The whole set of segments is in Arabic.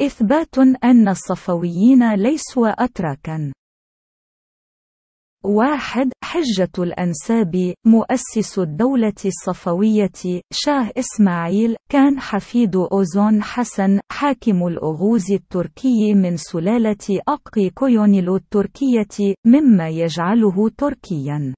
إثبات أن الصفويين ليسوا أتراكا واحد حجة الأنساب مؤسس الدولة الصفوية شاه إسماعيل كان حفيد أوزون حسن حاكم الأغوز التركي من سلالة أقي كيونيلو التركية مما يجعله تركيا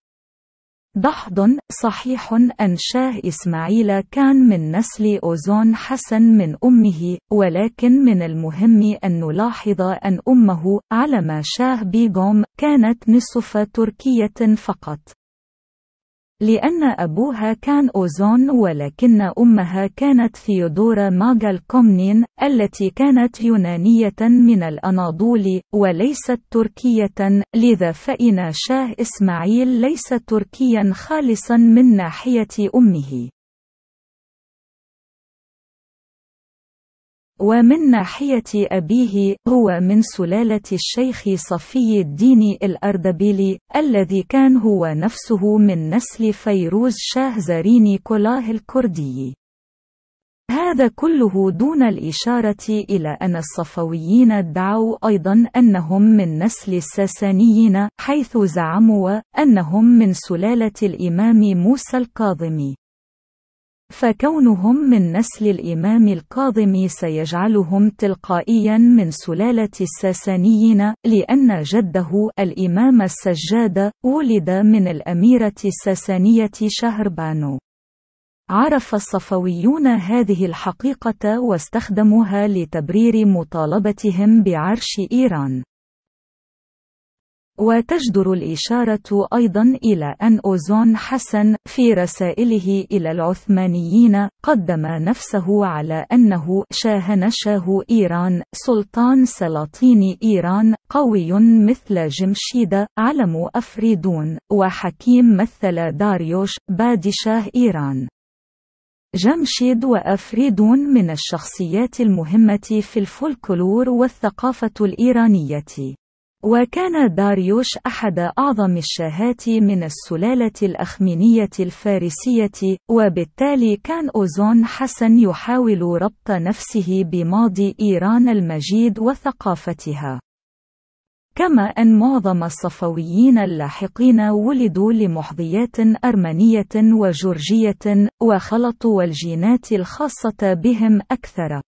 دحض صحيح أن شاه إسماعيل كان من نسل أوزون حسن من أمه ولكن من المهم أن نلاحظ أن أمه على ما شاه بيغوم كانت نصف تركية فقط لأن أبوها كان أوزون ولكن أمها كانت ثيودورا ماغال كومنين التي كانت يونانية من الأناضول وليست تركية لذا فإن شاه إسماعيل ليس تركيا خالصا من ناحية أمه ومن ناحية أبيه هو من سلالة الشيخ صفي الدين الأردبيلي الذي كان هو نفسه من نسل فيروز شاه زريني كولاه الكردي هذا كله دون الإشارة إلى أن الصفويين ادعوا أيضا أنهم من نسل الساسانيين حيث زعموا أنهم من سلالة الإمام موسى الكاظمي فكونهم من نسل الإمام الكاظم سيجعلهم تلقائيا من سلالة الساسانيين لأن جده الإمام السجاد ولد من الأميرة الساسانية شهربانو عرف الصفويون هذه الحقيقة واستخدموها لتبرير مطالبتهم بعرش إيران وتجدر الإشارة أيضا إلى أن أوزون حسن في رسائله إلى العثمانيين قدم نفسه على أنه شاهن شاه إيران سلطان سلاطين إيران قوي مثل جمشيد علم أفريدون وحكيم مثل داريوش بادشاه إيران جمشيد وأفريدون من الشخصيات المهمة في الفولكلور والثقافة الإيرانية وكان داريوش أحد أعظم الشاهات من السلالة الأخمينية الفارسية، وبالتالي كان أوزون حسن يحاول ربط نفسه بماضي إيران المجيد وثقافتها. كما أن معظم الصفويين اللاحقين ولدوا لمحظيات أرمنية وجورجية، وخلطوا الجينات الخاصة بهم أكثر.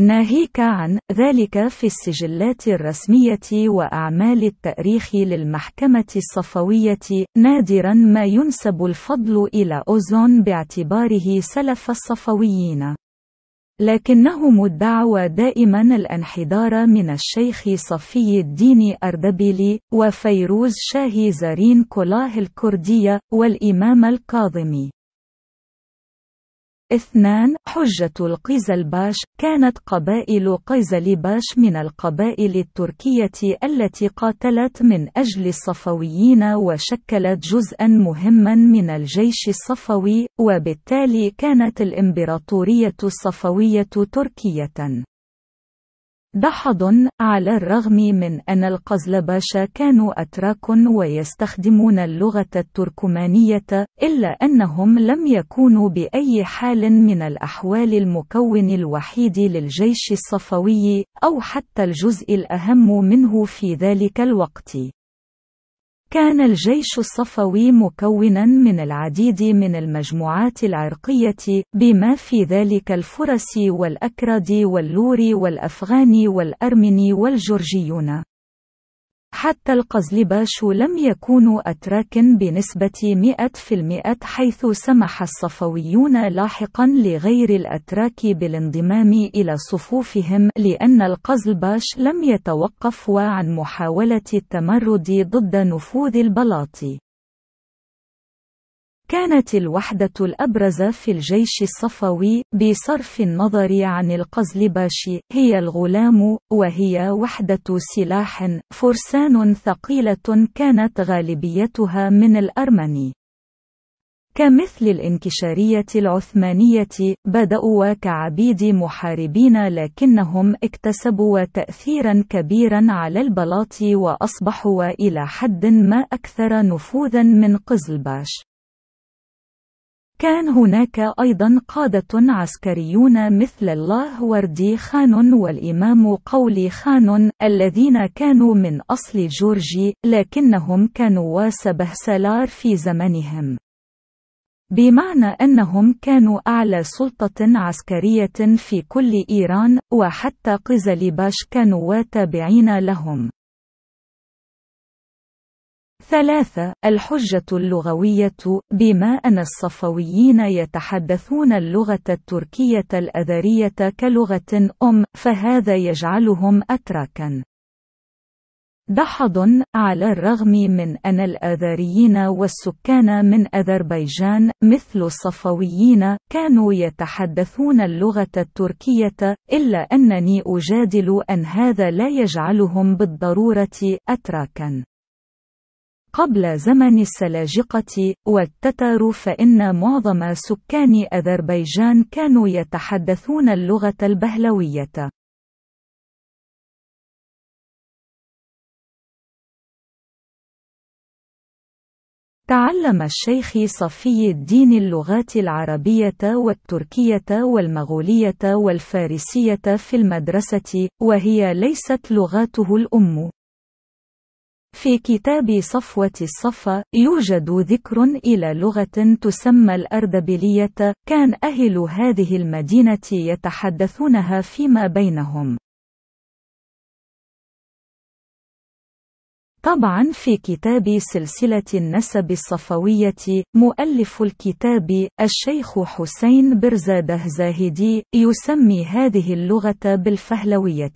ناهيك عن ذلك في السجلات الرسمية وأعمال التأريخ للمحكمة الصفوية نادرا ما ينسب الفضل إلى أوزون باعتباره سلف الصفويين لكنهم ادعوا دائما الانحدار من الشيخ صفي الدين أردبيلي وفيروز شاهي زارين كولاه الكردية والإمام الكاظمي اثنان حجة القزلباش كانت قبائل قيزلباش من القبائل التركية التي قاتلت من أجل الصفويين وشكلت جزءا مهما من الجيش الصفوي وبالتالي كانت الإمبراطورية الصفوية تركية دحض على الرغم من أن القزلباشا كانوا أتراك ويستخدمون اللغة التركمانية إلا أنهم لم يكونوا بأي حال من الأحوال المكون الوحيد للجيش الصفوي أو حتى الجزء الأهم منه في ذلك الوقت كان الجيش الصفوي مكونا من العديد من المجموعات العرقية بما في ذلك الفرس والأكرد واللور والأفغان والأرمن والجرجيون حتى القزلباش لم يكونوا أتراك بنسبة 100% حيث سمح الصفويون لاحقا لغير الأتراك بالانضمام إلى صفوفهم لأن القزلباش لم يتوقف عن محاولة التمرد ضد نفوذ البلاط كانت الوحدة الأبرز في الجيش الصفوي بصرف النظر عن القزلباشي هي الغلام وهي وحدة سلاح فرسان ثقيلة كانت غالبيتها من الأرمن كمثل الانكشارية العثمانية بدأوا كعبيد محاربين لكنهم اكتسبوا تأثيرا كبيرا على البلاط وأصبحوا إلى حد ما أكثر نفوذا من قزلباش كان هناك أيضا قادة عسكريون مثل الله وردي خان والإمام قولي خان الذين كانوا من أصل جورجي لكنهم كانوا سالار في زمنهم بمعنى أنهم كانوا أعلى سلطة عسكرية في كل إيران وحتى باش كانوا تابعين لهم ثلاثة الحجة اللغوية بما أن الصفويين يتحدثون اللغة التركية الأذرية كلغة أم فهذا يجعلهم أتراكا دحض على الرغم من أن الآذريين والسكان من أذربيجان مثل الصفويين كانوا يتحدثون اللغة التركية إلا أنني أجادل أن هذا لا يجعلهم بالضرورة أتراكا قبل زمن السلاجقة والتتار فإن معظم سكان أذربيجان كانوا يتحدثون اللغة البهلوية. تعلم الشيخ صفي الدين اللغات العربية والتركية والمغولية والفارسية في المدرسة، وهي ليست لغاته الأم. في كتاب صفوة الصفا يوجد ذكر إلى لغة تسمى الأردبيلية، كان أهل هذه المدينة يتحدثونها فيما بينهم. طبعا في كتاب سلسلة النسب الصفوية مؤلف الكتاب الشيخ حسين برزاده زاهدي يسمي هذه اللغة بالفهلوية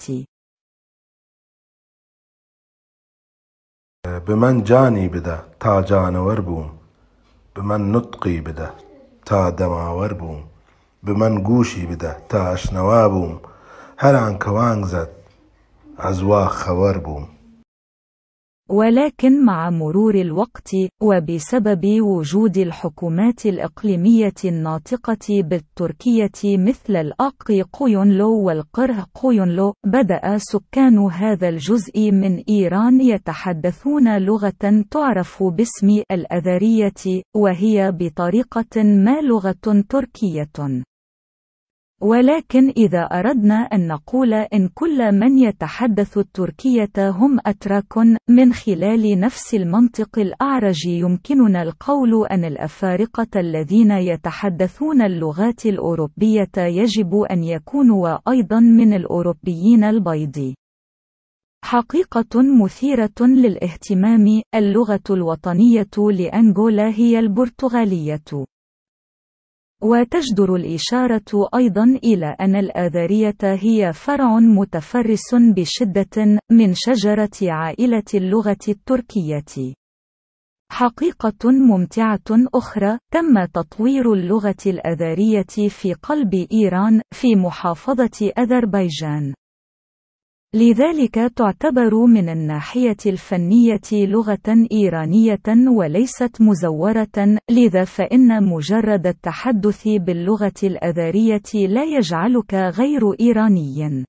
بە من جانی تا جانەوەەر بووم بمن نطقي نوتقی تا دەماوەەر بووم بە من گوشی بدە تا ئەشنەوا بووم هەران کەوانگ زەد ئەزوا خەوەەر بووم ولكن مع مرور الوقت وبسبب وجود الحكومات الإقليمية الناطقة بالتركية مثل الأقي قويونلو والقره قويونلو بدأ سكان هذا الجزء من إيران يتحدثون لغة تعرف باسم الأذرية وهي بطريقة ما لغة تركية ولكن إذا أردنا أن نقول إن كل من يتحدث التركية هم أتراك من خلال نفس المنطق الأعرج يمكننا القول أن الأفارقة الذين يتحدثون اللغات الأوروبية يجب أن يكونوا أيضا من الأوروبيين البيض حقيقة مثيرة للاهتمام اللغة الوطنية لأنغولا هي البرتغالية وتجدر الإشارة أيضا إلى أن الآذرية هي فرع متفرس بشدة من شجرة عائلة اللغة التركية. حقيقة ممتعة أخرى، تم تطوير اللغة الأذرية في قلب إيران، في محافظة أذربيجان. لذلك تعتبر من الناحية الفنية لغة إيرانية وليست مزورة، لذا فإن مجرد التحدث باللغة الأذرية لا يجعلك غير إيراني.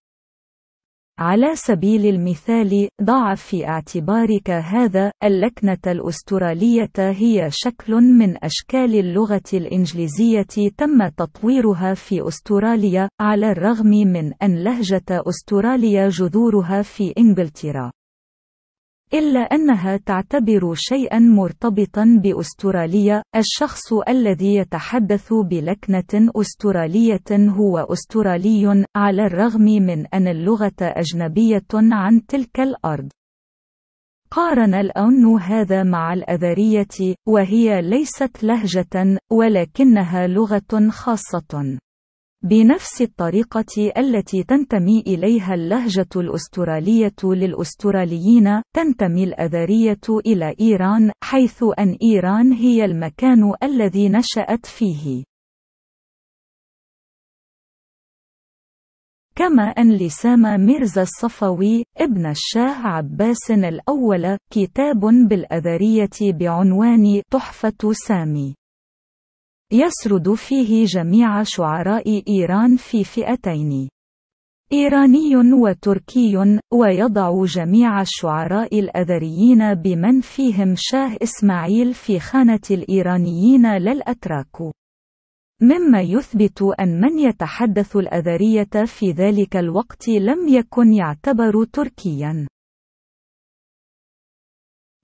على سبيل المثال، ضع في اعتبارك هذا: اللكنة الأسترالية هي شكل من أشكال اللغة الإنجليزية تم تطويرها في أستراليا، على الرغم من أن لهجة أستراليا جذورها في إنجلترا. إلا أنها تعتبر شيئا مرتبطا بأستراليا الشخص الذي يتحدث بلكنة أسترالية هو أسترالي على الرغم من أن اللغة أجنبية عن تلك الأرض قارن الأون هذا مع الأذرية وهي ليست لهجة ولكنها لغة خاصة بنفس الطريقة التي تنتمي إليها اللهجة الأسترالية للأستراليين، تنتمي الأذرية إلى إيران، حيث أن إيران هي المكان الذي نشأت فيه. كما أن لسام ميرزا الصفوي ابن الشاه عباس الأول كتاب بالأذرية بعنوان تحفة سامي يسرد فيه جميع شعراء إيران في فئتين إيراني وتركي ويضع جميع الشعراء الأذريين بمن فيهم شاه إسماعيل في خانة الإيرانيين لا الأتراك مما يثبت أن من يتحدث الأذرية في ذلك الوقت لم يكن يعتبر تركياً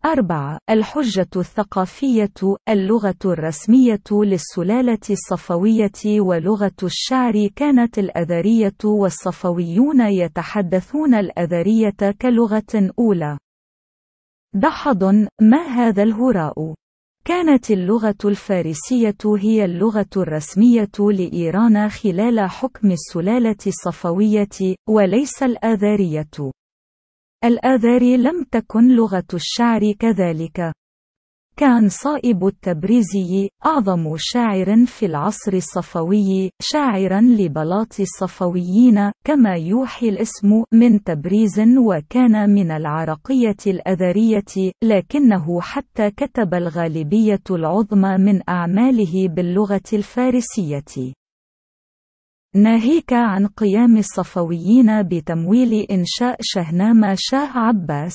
أربعة الحجة الثقافية اللغة الرسمية للسلالة الصفوية ولغة الشعر كانت الأذرية والصفويون يتحدثون الأذرية كلغة أولى دحض ما هذا الهراء كانت اللغة الفارسية هي اللغة الرسمية لإيران خلال حكم السلالة الصفوية وليس الأذرية الآذار لم تكن لغة الشعر كذلك. كان صائب التبريزي أعظم شاعر في العصر الصفوي، شاعرا لبلاط الصفويين، كما يوحي الاسم من تبريز وكان من العرقية الأذرية، لكنه حتى كتب الغالبية العظمى من أعماله باللغة الفارسية. ناهيك عن قيام الصفويين بتمويل إنشاء شهنامة شاه عباس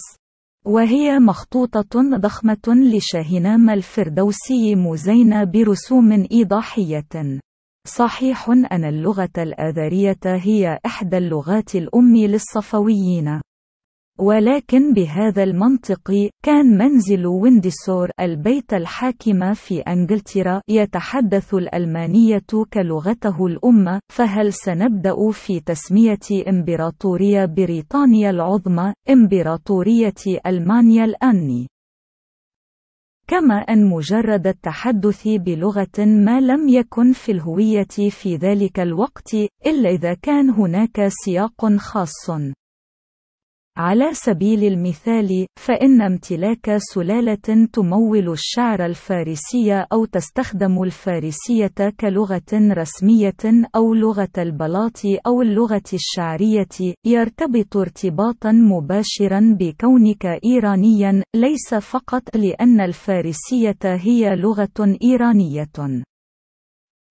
وهي مخطوطة ضخمة لشاهنام الفردوسي مزينة برسوم إيضاحية. صحيح أن اللغة الآذرية هي إحدى اللغات الأم للصفويين. ولكن بهذا المنطق كان منزل ويندسور البيت الحاكم في أنجلترا يتحدث الألمانية كلغته الأم فهل سنبدأ في تسمية إمبراطورية بريطانيا العظمى إمبراطورية ألمانيا الآن كما أن مجرد التحدث بلغة ما لم يكن في الهوية في ذلك الوقت إلا إذا كان هناك سياق خاص على سبيل المثال، فإن امتلاك سلالة تمول الشعر الفارسي أو تستخدم الفارسية كلغة رسمية أو لغة البلاط أو اللغة الشعرية، يرتبط ارتباطًا مباشرًا بكونك إيرانيًا، ليس فقط لأن الفارسية هي لغة إيرانية.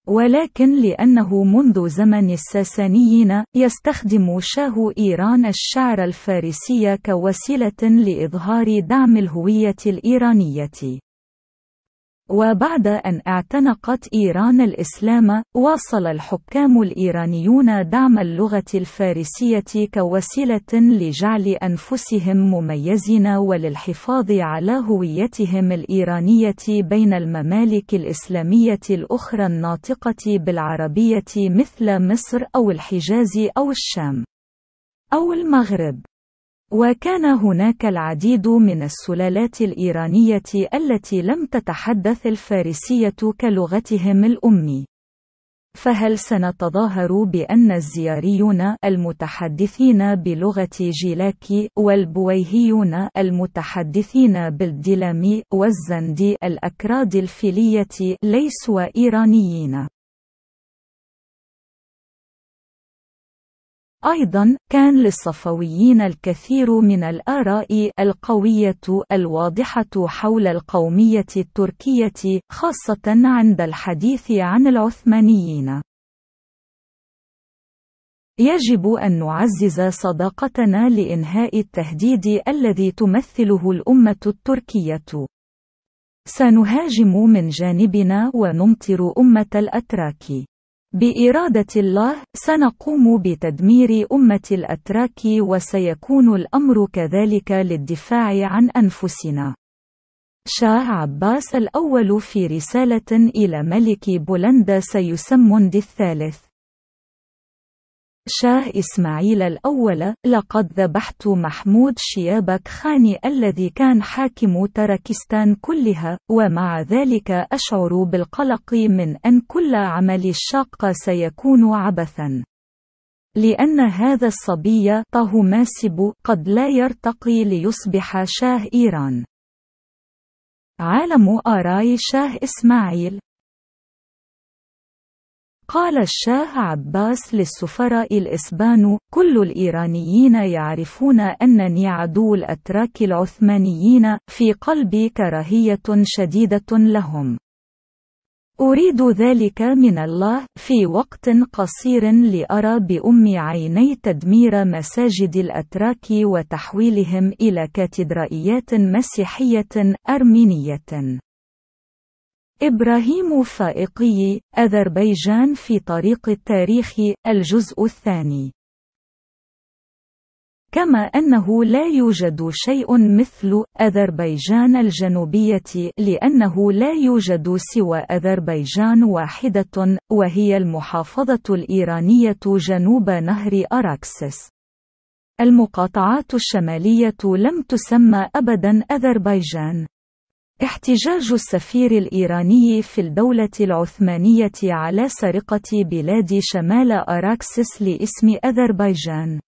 ولكن لأنه منذ زمن الساسانيين يستخدم شاه إيران الشعر الفارسي كوسيلة لإظهار دعم الهوية الإيرانية وبعد أن اعتنقت إيران الإسلام، واصل الحكام الإيرانيون دعم اللغة الفارسية كوسيلة لجعل أنفسهم مميزين وللحفاظ على هويتهم الإيرانية بين الممالك الإسلامية الأخرى الناطقة بالعربية مثل مصر أو الحجاز أو الشام أو المغرب وكان هناك العديد من السلالات الإيرانية التي لم تتحدث الفارسية كلغتهم الأم. فهل سنتظاهر بأن الزياريون المتحدثين بلغة جيلاكي والبويهيون المتحدثين بالدلامي والزندي الأكراد الفيلية ليسوا إيرانيين؟ أيضا كان للصفويين الكثير من الآراء القوية الواضحة حول القومية التركية خاصة عند الحديث عن العثمانيين يجب أن نعزز صداقتنا لإنهاء التهديد الذي تمثله الأمة التركية. سنهاجم من جانبنا ونمطر أمة الأتراك. بإرادة الله، سنقوم بتدمير أمة الأتراك وسيكون الأمر كذلك للدفاع عن أنفسنا. شاه عباس الأول في رسالة إلى ملك بولندا سيسمند الثالث شاه إسماعيل الأول لقد ذبحت محمود شيابك خاني الذي كان حاكم تركستان كلها ومع ذلك أشعر بالقلق من أن كل عملي الشاق سيكون عبثا لأن هذا الصبي طهماسب قد لا يرتقي ليصبح شاه إيران عالم آراي شاه إسماعيل قال الشاه عباس للسفراء الإسبان: كل الإيرانيين يعرفون أنني عدو الأتراك العثمانيين، في قلبي كراهية شديدة لهم. أريد ذلك من الله، في وقت قصير لأرى بأم عيني تدمير مساجد الأتراك وتحويلهم إلى كاتدرائيات مسيحية أرمينية. إبراهيم فائقي أذربيجان في طريق التاريخ الجزء الثاني كما أنه لا يوجد شيء مثل أذربيجان الجنوبية لأنه لا يوجد سوى أذربيجان واحدة وهي المحافظة الإيرانية جنوب نهر أراكسس المقاطعات الشمالية لم تسمى أبدا أذربيجان احتجاج السفير الإيراني في الدولة العثمانية على سرقة بلاد شمال أراكسس لاسم أذربيجان